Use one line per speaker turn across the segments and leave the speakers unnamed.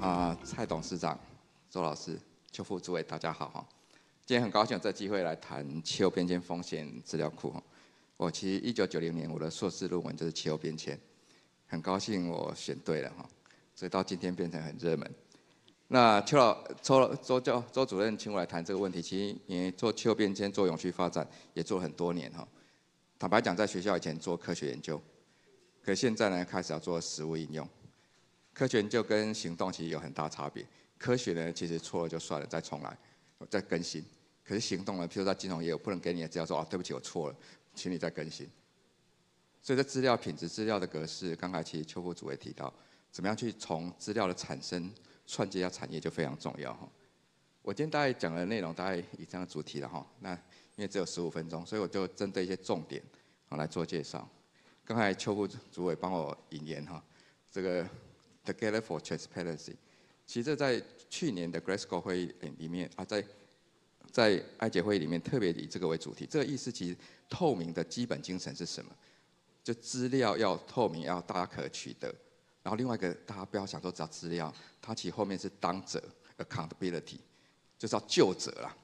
啊，蔡董事长、周老师、邱副主委，大家好哈！今天很高兴有这机会来谈气候变迁风险资料库哈。我其实一九九零年我的硕士论文就是气候变迁，很高兴我选对了哈，所以到今天变成很热门。那邱老、邱周教、周主任请我来谈这个问题，其实因为做气候变迁、做永续发展也做了很多年哈。坦白讲，在学校以前做科学研究，可现在呢，开始要做实物应用。科学就跟行动其实有很大差别。科学呢，其实错了就算了，再重来，再更新。可是行动呢，譬如在金融业，我不能给你，资料说啊，对不起，我错了，请你再更新。所以，这资料品质、资料的格式，刚才其实邱副主委提到，怎么样去从资料的产生串接到产业就非常重要。哈，我今天大概讲的内容大概以上主题了哈。那因为只有十五分钟，所以我就针对一些重点，好来做介绍。刚才邱副主委帮我引言哈，这个。Together for transparency，其实，在去年的 Glasgow 会议里面啊，在在爱及会议里面特别以这个为主题。这个意思其实透明的基本精神是什么？就资料要透明，要大家可取得。然后另外一个，大家不要想说只要资料，它其实后面是当者 accountability，就叫就者啦。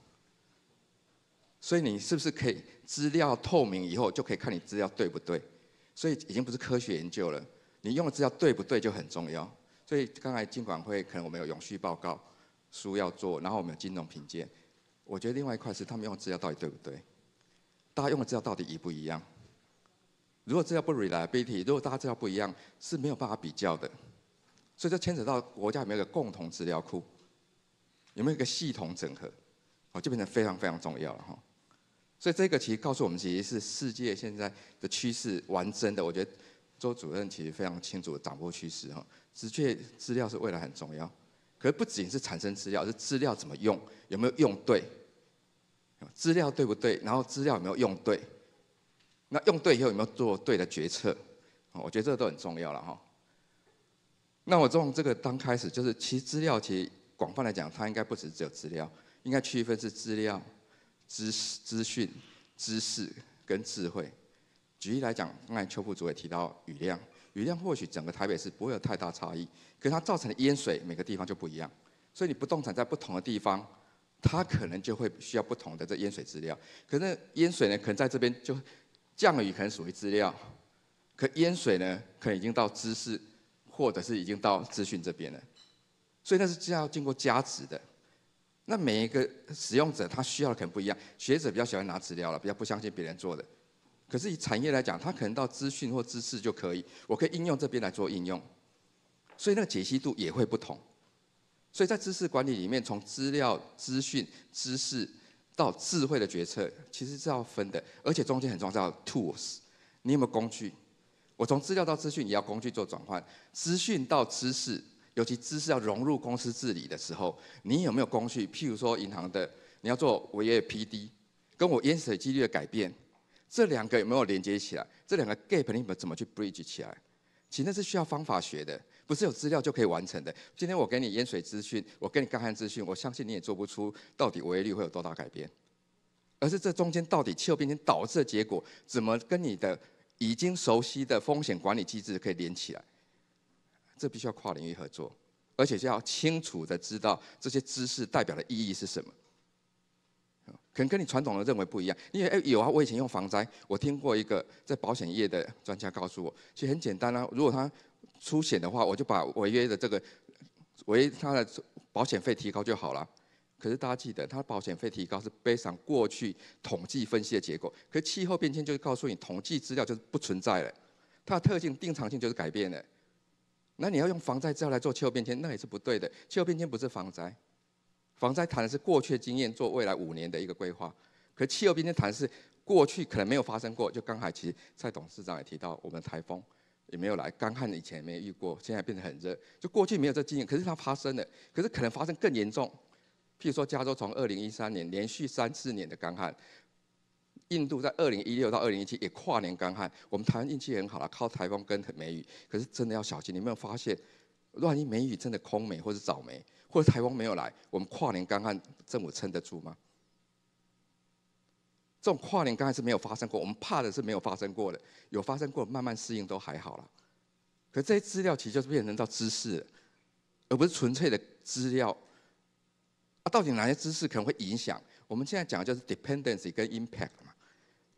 所以你是不是可以资料透明以后，就可以看你资料对不对？所以已经不是科学研究了。你用的资料对不对就很重要，所以刚才尽管会可能我们有永续报告书要做，然后我们有金融评鉴，我觉得另外一块是他们用的资料到底对不对，大家用的资料到底一不一样？如果资料不 reliability，如果大家资料不一样，是没有办法比较的，所以这牵扯到国家有没有一个共同资料库，有没有一个系统整合，哦，就变成非常非常重要了哈。所以这个其实告诉我们，其实是世界现在的趋势，完整的，我觉得。周主任其实非常清楚掌握趋势哈，的确资料是未来很重要，可是不仅是产生资料，是资料怎么用，有没有用对，资料对不对，然后资料有没有用对，那用对以后有没有做对的决策，我觉得这都很重要了哈。那我从这个刚开始，就是其实资料其实广泛来讲，它应该不只是有资料，应该区分是资料、知识、资讯、知识跟智慧。举例来讲，刚才邱副主也提到雨量，雨量或许整个台北市不会有太大差异，可是它造成的淹水每个地方就不一样，所以你不动产在不同的地方，它可能就会需要不同的这淹水资料。可是淹水呢，可能在这边就降雨可能属于资料，可淹水呢，可能已经到知识，或者是已经到资讯这边了，所以那是要经过加值的。那每一个使用者他需要的可能不一样，学者比较喜欢拿资料了，比较不相信别人做的。可是以产业来讲，它可能到资讯或知识就可以，我可以应用这边来做应用，所以那个解析度也会不同。所以在知识管理里面，从资料、资讯、知识到智慧的决策，其实是要分的，而且中间很重要，tools。你有没有工具？我从资料到资讯也要工具做转换，资讯到知识，尤其知识要融入公司治理的时候，你有没有工具？譬如说银行的，你要做违约 PD，跟我淹水几率的改变。这两个有没有连接起来？这两个 gap 你们怎么去 bridge 起来？其实那是需要方法学的，不是有资料就可以完成的。今天我给你淹水资讯，我给你干旱资讯，我相信你也做不出到底违约率会有多大改变。而是这中间到底气候变迁导致的结果，怎么跟你的已经熟悉的风险管理机制可以连起来？这必须要跨领域合作，而且就要清楚的知道这些知识代表的意义是什么。可能跟你传统的认为不一样，因为哎有啊，我以前用防灾，我听过一个在保险业的专家告诉我，其实很简单啊，如果他出险的话，我就把违约的这个违他的保险费提高就好了。可是大家记得，他保险费提高是背上过去统计分析的结果，可是气候变迁就是告诉你统计资料就是不存在了，它的特性定常性就是改变了，那你要用防灾料来做气候变迁，那也是不对的。气候变迁不是防灾。防灾谈的是过去经验，做未来五年的一个规划。可气候变迁谈是过去可能没有发生过，就刚才其实蔡董事长也提到，我们台风也没有来，干旱以前没遇过，现在变得很热，就过去没有这经验，可是它发生了，可是可能发生更严重。譬如说，加州从二零一三年连续三四年的干旱，印度在二零一六到二零一七也跨年干旱。我们台湾运气很好了，靠台风跟梅雨，可是真的要小心。你没有发现，万一梅雨真的空梅或是早梅？或者台风没有来，我们跨年干旱，政府撑得住吗？这种跨年干旱是没有发生过，我们怕的是没有发生过的，有发生过慢慢适应都还好了。可这些资料其实就是变成到知识，而不是纯粹的资料。啊，到底哪些知识可能会影响？我们现在讲的就是 dependency 跟 impact 嘛，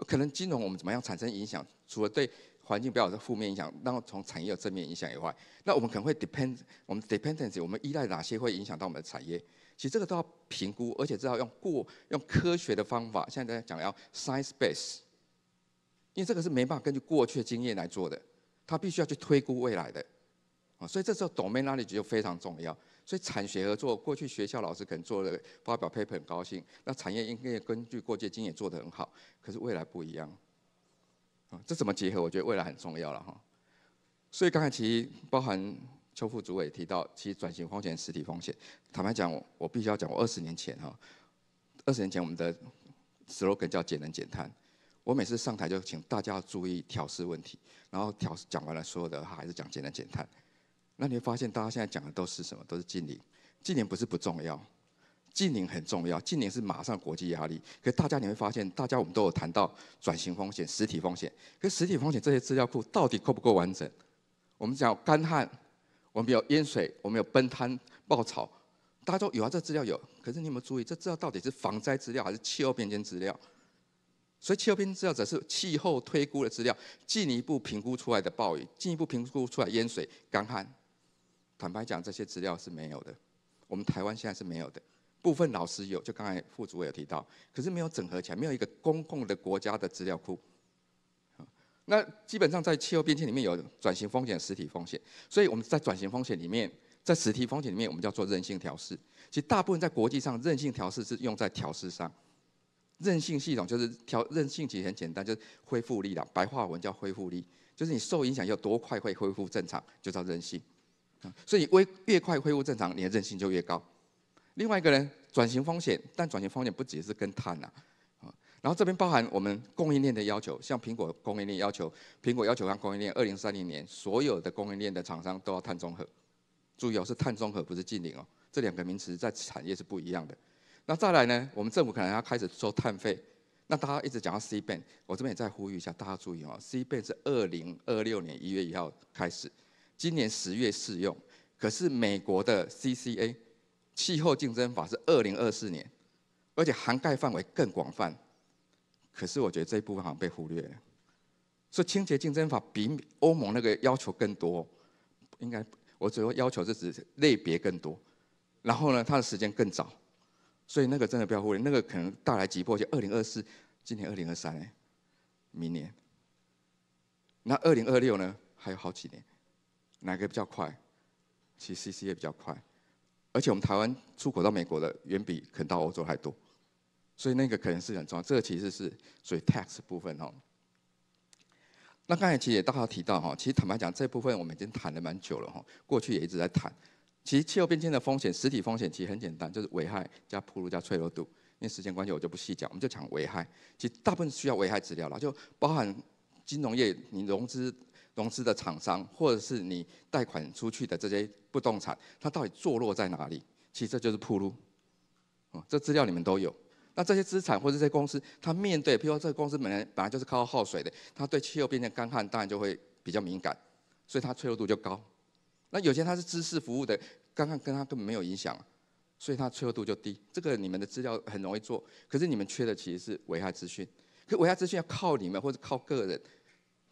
可能金融我们怎么样产生影响？除了对环境不要有负面影响，然后从产业有正面影响以外，那我们可能会 depend，我们 dependence，我们依赖哪些会影响到我们的产业？其实这个都要评估，而且知道用过用科学的方法，现在大讲要 science base，因为这个是没办法根据过去经验来做的，它必须要去推估未来的啊，所以这时候 domain knowledge 就非常重要。所以产学合作，过去学校老师可能做了发表 paper 很高兴，那产业应该根据过去经验做得很好，可是未来不一样。这怎么结合？我觉得未来很重要了哈。所以刚才其实包含邱副主委提到，其实转型风险、实体风险。坦白讲，我我必须要讲，我二十年前哈，二十年前我们的 slogan 叫节能减碳。我每次上台就请大家注意调试问题，然后调讲完了所有的，还是讲节能减碳。那你会发现，大家现在讲的都是什么？都是净零。净零不是不重要。近年很重要，近年是马上国际压力。可大家你会发现，大家我们都有谈到转型风险、实体风险。可实体风险这些资料库到底够不够完整？我们讲干旱，我们有淹水，我们有崩滩、爆潮，大家都有啊，这资料有。可是你有没有注意，这资料到底是防灾资料还是气候变迁资料？所以气候变迁资料只是气候推估的资料，进一步评估出来的暴雨，进一步评估出来淹水、干旱。坦白讲，这些资料是没有的。我们台湾现在是没有的。部分老师有，就刚才副主委有提到，可是没有整合起来，没有一个公共的国家的资料库。那基本上在气候变迁里面有转型风险、实体风险，所以我们在转型风险里面，在实体风险里面，我们叫做韧性调试。其实大部分在国际上，韧性调试是用在调试上。韧性系统就是调韧性，其实很简单，就是恢复力的白话文叫恢复力，就是你受影响有多快会恢复正常，就叫韧性。所以微越快恢复正常，你的韧性就越高。另外一个呢，转型风险，但转型风险不只是跟碳呐，啊，然后这边包含我们供应链的要求，像苹果供应链要求，苹果要求它供应链二零三零年所有的供应链的厂商都要碳中和，注意哦，是碳中和，不是净零哦，这两个名词在产业是不一样的。那再来呢，我们政府可能要开始收碳费，那大家一直讲到 C ban，我这边也再呼吁一下，大家注意哦，C ban 是二零二六年一月一号开始，今年十月试用，可是美国的 CCA。气候竞争法是二零二四年，而且涵盖范围更广泛，可是我觉得这一部分好像被忽略了。所以清洁竞争法比欧盟那个要求更多，应该我主要要求是指类别更多，然后呢，它的时间更早，所以那个真的不要忽略，那个可能带来急迫。性。二零二四，今年二零二三，明年，那二零二六呢还有好几年，哪个比较快？其实 CC 也比较快。而且我们台湾出口到美国的远比可能到欧洲还多，所以那个可能是很重要。这个其实是所以 tax 部分哦。那刚才其实也大家提到哈，其实坦白讲这部分我们已经谈了蛮久了哈，过去也一直在谈。其实气候变迁的风险，实体风险其实很简单，就是危害加铺路加脆弱度。因为时间关系我就不细讲，我们就讲危害。其实大部分需要危害资料了，就包含金融业，你融资。融资的厂商，或者是你贷款出去的这些不动产，它到底坐落在哪里？其实这就是铺路，哦，这资料你们都有。那这些资产或者这些公司，它面对，譬如说这个公司本来本来就是靠耗水的，它对气候变成干旱，当然就会比较敏感，所以它脆弱度就高。那有些它是知识服务的，干旱跟它根本没有影响，所以它脆弱度就低。这个你们的资料很容易做，可是你们缺的其实是危害资讯。可危害资讯要靠你们或者靠个人，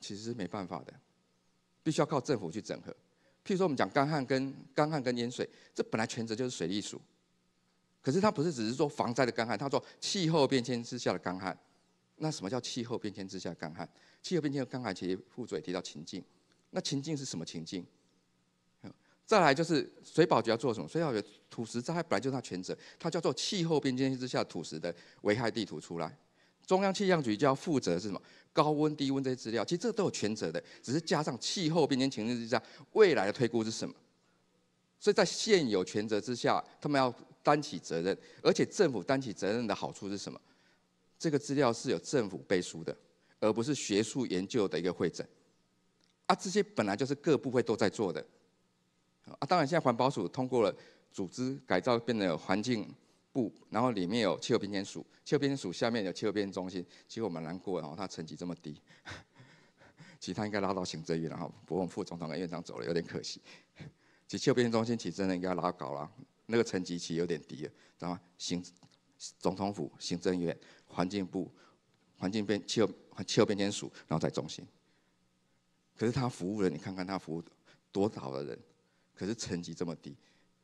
其实是没办法的。必须要靠政府去整合，譬如说我们讲干旱跟干旱跟淹水，这本来全责就是水利署，可是它不是只是说防灾的干旱，它做气候变迁之下的干旱。那什么叫气候变迁之下的干旱？气候变迁的干旱其实副主也提到情境，那情境是什么情境？再来就是水保局要做什么？水保局土石灾害本来就是它全责，它叫做气候变迁之下土石的危害地图出来。中央气象局就要负责是什么？高温、低温这些资料，其实这都有权责的，只是加上气候变迁情势之下未来的推估是什么？所以在现有权责之下，他们要担起责任，而且政府担起责任的好处是什么？这个资料是有政府背书的，而不是学术研究的一个会诊。啊，这些本来就是各部会都在做的。啊，当然现在环保署通过了组织改造，变得有环境。部，然后里面有气候变迁署，气候变迁署下面有气候变迁中心。其实我蛮难过，然后他成绩这么低，其实他应该拉到行政院，然后不过副总统跟院长走了，有点可惜。其实气候变迁中心其实真的应该拉高了，那个成绩其实有点低，知道吗？行，总统府、行政院、环境部、环境变气候气候变迁署，然后在中心。可是他服务了，你看看他服务多少的人，可是成绩这么低，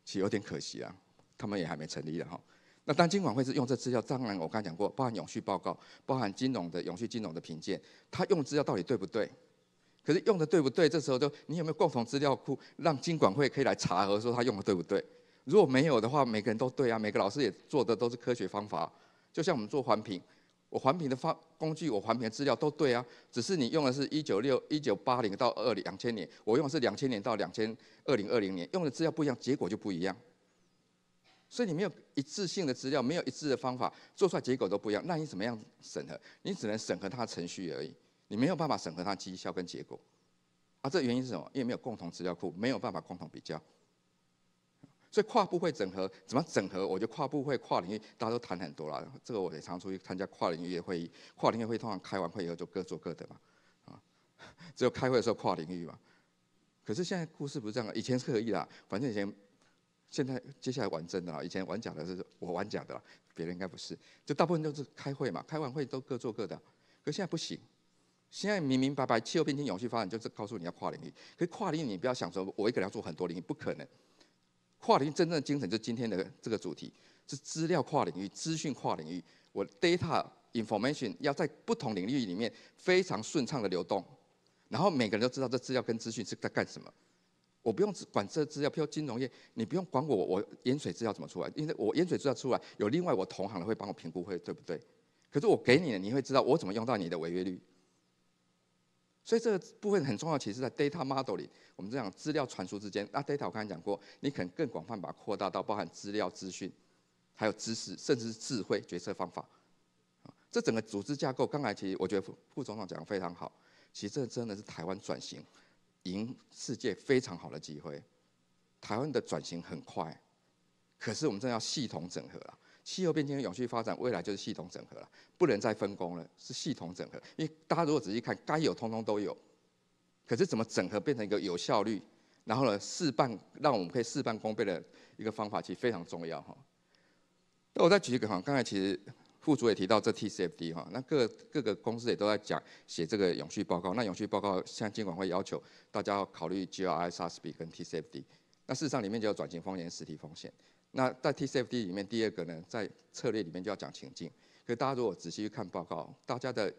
其实有点可惜啊。他们也还没成立了哈。那但金管会是用这资料，当然我刚才讲过，包含永续报告，包含金融的永续金融的评鉴，他用的资料到底对不对？可是用的对不对？这时候就你有没有共同资料库，让金管会可以来查核，说他用的对不对？如果没有的话，每个人都对啊，每个老师也做的都是科学方法，就像我们做环评，我环评的方工具，我环评的资料都对啊，只是你用的是一九六一九八零到二两千年，我用的是两千年到两千二零二零年，用的资料不一样，结果就不一样。所以你没有一致性的资料，没有一致的方法，做出来结果都不一样。那你怎么样审核？你只能审核它的程序而已，你没有办法审核它绩效跟结果。啊，这原因是什么？因为没有共同资料库，没有办法共同比较。所以跨部会整合，怎么整合？我觉得跨部会跨领域，大家都谈很多了。这个我也常出去参加跨领域的会议，跨领域会议通常开完会以后就各做各的嘛，啊，只有开会的时候跨领域嘛。可是现在故事不是这样，以前是可以啦，反正以前。现在接下来玩真的了，以前玩假的是我玩假的了，别人应该不是。就大部分都是开会嘛，开完会都各做各的。可现在不行，现在明明白白，气候变迁、永续发展就是告诉你要跨领域。可跨领域，你不要想说，我一个人要做很多领域，不可能。跨领域真正的精神，就是今天的这个主题，是资料跨领域、资讯跨领域。我 data information 要在不同领域里面非常顺畅的流动，然后每个人都知道这资料跟资讯是在干什么。我不用管这资料，譬如金融业，你不用管我，我烟水资料怎么出来？因为我烟水资料出来有另外我同行的会帮我评估，会对不对？可是我给你了，你会知道我怎么用到你的违约率。所以这个部分很重要，其实，在 data model 里，我们这样资料传输之间，那 data 我刚才讲过，你可能更广泛把它扩大到包含资料资讯，还有知识，甚至是智慧决策方法。这整个组织架构，刚才其实我觉得副副总统讲的非常好。其实这真的是台湾转型。赢世界非常好的机会，台湾的转型很快，可是我们正要系统整合了。气候变迁、永续发展，未来就是系统整合了，不能再分工了，是系统整合。因为大家如果仔细看，该有通通都有，可是怎么整合变成一个有效率，然后呢事半让我们可以事半功倍的一个方法，其实非常重要哈。那我再举一个哈，刚才其实。副主也提到这 T C F D 哈，那各各个公司也都在讲写这个永续报告。那永续报告，像监管会要求大家要考虑 G R I S B 跟 T C F D。那事实上里面就有转型风险、实体风险。那在 T C F D 里面，第二个呢，在策略里面就要讲情境。可是大家如果仔细看报告，大家的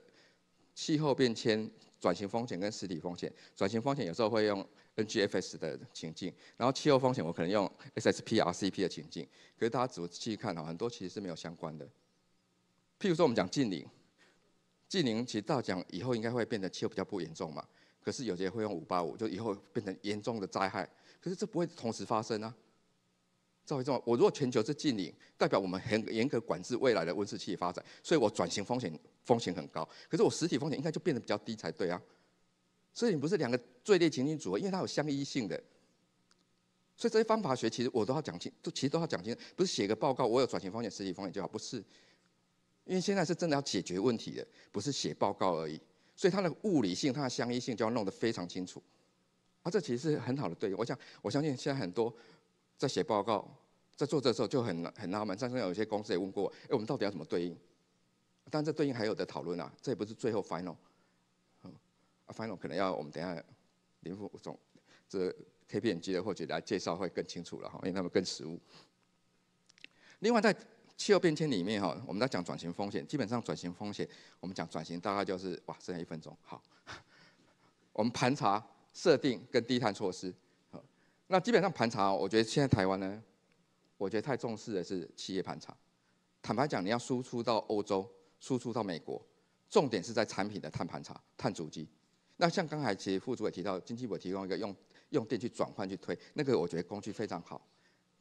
气候变迁转型风险跟实体风险，转型风险有时候会用 N G F S 的情境，然后气候风险我可能用 S S P R C P 的情境。可是大家仔细看哦，很多其实是没有相关的。譬如说，我们讲禁令，禁令其实大讲以后应该会变得气候比较不严重嘛。可是有些会用五八五，就以后变成严重的灾害。可是这不会同时发生啊。照这种，我如果全球是禁令，代表我们很严格管制未来的温室气体发展，所以我转型风险风险很高。可是我实体风险应该就变得比较低才对啊。所以你不是两个最烈情景组合，因为它有相依性的。所以这些方法学其实我都要讲清，都其实都要讲清，不是写个报告我有转型风险、实体风险就好，不是。因为现在是真的要解决问题的，不是写报告而已，所以它的物理性、它的相依性就要弄得非常清楚。啊，这其实是很好的对应。我想，我相信现在很多在写报告、在做这时候就很很纳闷。上次有些公司也问过，哎，我们到底要怎么对应？但这对应还有的讨论啊，这也不是最后 final。啊，final 可能要我们等下林副总这 k p m 的或者来介绍会更清楚了哈，因为他们更实务。另外在气候变迁里面哈，我们在讲转型风险，基本上转型风险，我们讲转型大概就是哇，剩下一分钟，好，我们盘查设定跟低碳措施，好，那基本上盘查，我觉得现在台湾呢，我觉得太重视的是企业盘查，坦白讲，你要输出到欧洲、输出到美国，重点是在产品的碳盘查、碳足迹。那像刚才其实副主委提到，经济部提供一个用用电去转换去推，那个我觉得工具非常好，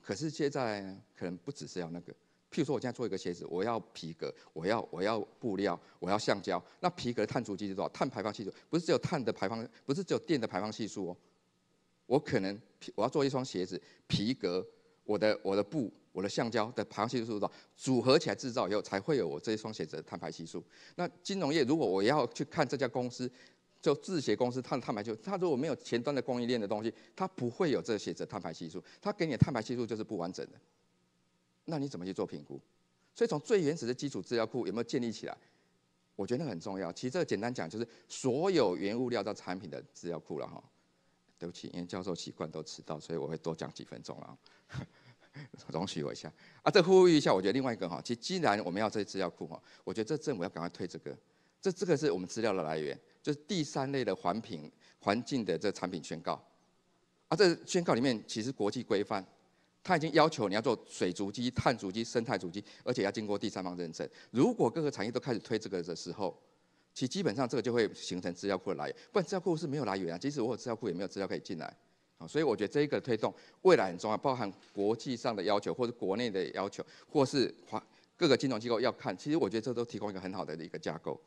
可是现在可能不只是要那个。譬如说，我现在做一个鞋子，我要皮革，我要我要布料，我要橡胶。那皮革的碳足迹是多少？碳排放系数不是只有碳的排放，不是只有电的排放系数哦。我可能我要做一双鞋子，皮革、我的我的布、我的橡胶的排放系数多少？组合起来制造以后，才会有我这一双鞋子的碳排系数。那金融业如果我要去看这家公司，就制鞋公司碳碳排，就它如果没有前端的供应链的东西，它不会有这鞋子的碳排系数，它给你的碳排系数就是不完整的。那你怎么去做评估？所以从最原始的基础资料库有没有建立起来，我觉得很重要。其实这个简单讲就是所有原物料到产品的资料库了哈。对不起，因为教授习惯都迟到，所以我会多讲几分钟了。容许我一下啊，这呼吁一下，我觉得另外一个哈，其实既然我们要这些资料库哈，我觉得这政府要赶快推这个。这这个是我们资料的来源，就是第三类的环品环境的这产品宣告。啊，这宣告里面其实国际规范。他已经要求你要做水足迹、碳足迹、生态足迹，而且要经过第三方认证。如果各个产业都开始推这个的时候，其基本上这个就会形成资料库的来源。不然资料库是没有来源啊。即使我有资料库也没有资料可以进来，啊，所以我觉得这一个推动未来很重要，包含国际上的要求，或者国内的要求，或是各个金融机构要看。其实我觉得这都提供一个很好的一个架构。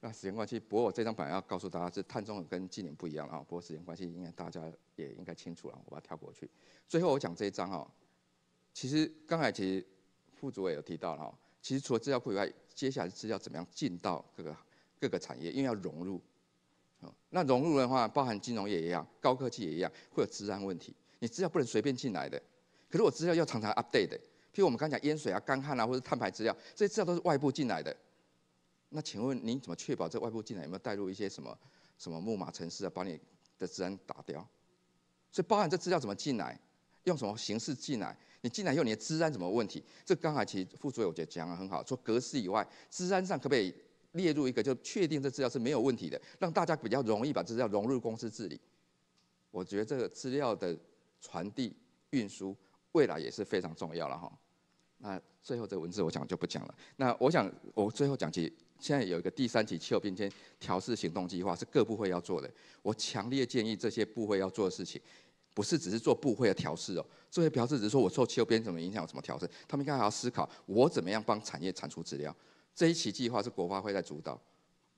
那时间关系，不过我这张板要告诉大家是碳中和跟今年不一样啊。不过时间关系，应该大家也应该清楚了，我把它跳过去。最后我讲这一张哈，其实刚才其实副主委有提到了，其实除了资料库以外，接下来是要怎么样进到各个各个产业，因为要融入。那融入的话，包含金融业一样，高科技也一样，会有治安问题。你资料不能随便进来的，可是我资料要常常 update 的。譬如我们刚讲烟水啊、干旱啊，或者碳排资料，这些资料都是外部进来的。那请问您怎么确保这外部进来有没有带入一些什么什么木马城市啊，把你的治安打掉？所以包含这资料怎么进来，用什么形式进来？你进来以后你的治安什么问题？这刚才其实副主任我觉得讲得很好，说格式以外，治安上可不可以列入一个，就确定这资料是没有问题的，让大家比较容易把资料融入公司治理。我觉得这个资料的传递运输未来也是非常重要了哈。那最后这个文字我讲就不讲了。那我想我最后讲其实。现在有一个第三期气候变迁调试行动计划，是各部会要做的。我强烈建议这些部会要做的事情，不是只是做部会的调试哦。这些调试只是说我受气候变怎么影响，怎么调试。他们应该还要思考我怎么样帮产业产出资料。这一期计划是国发会在主导，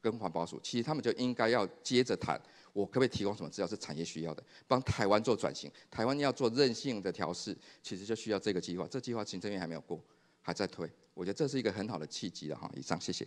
跟环保署，其实他们就应该要接着谈我可不可以提供什么资料是产业需要的，帮台湾做转型。台湾要做韧性的调试，其实就需要这个计划。这计划行政院还没有过，还在推。我觉得这是一个很好的契机了哈。以上，谢谢。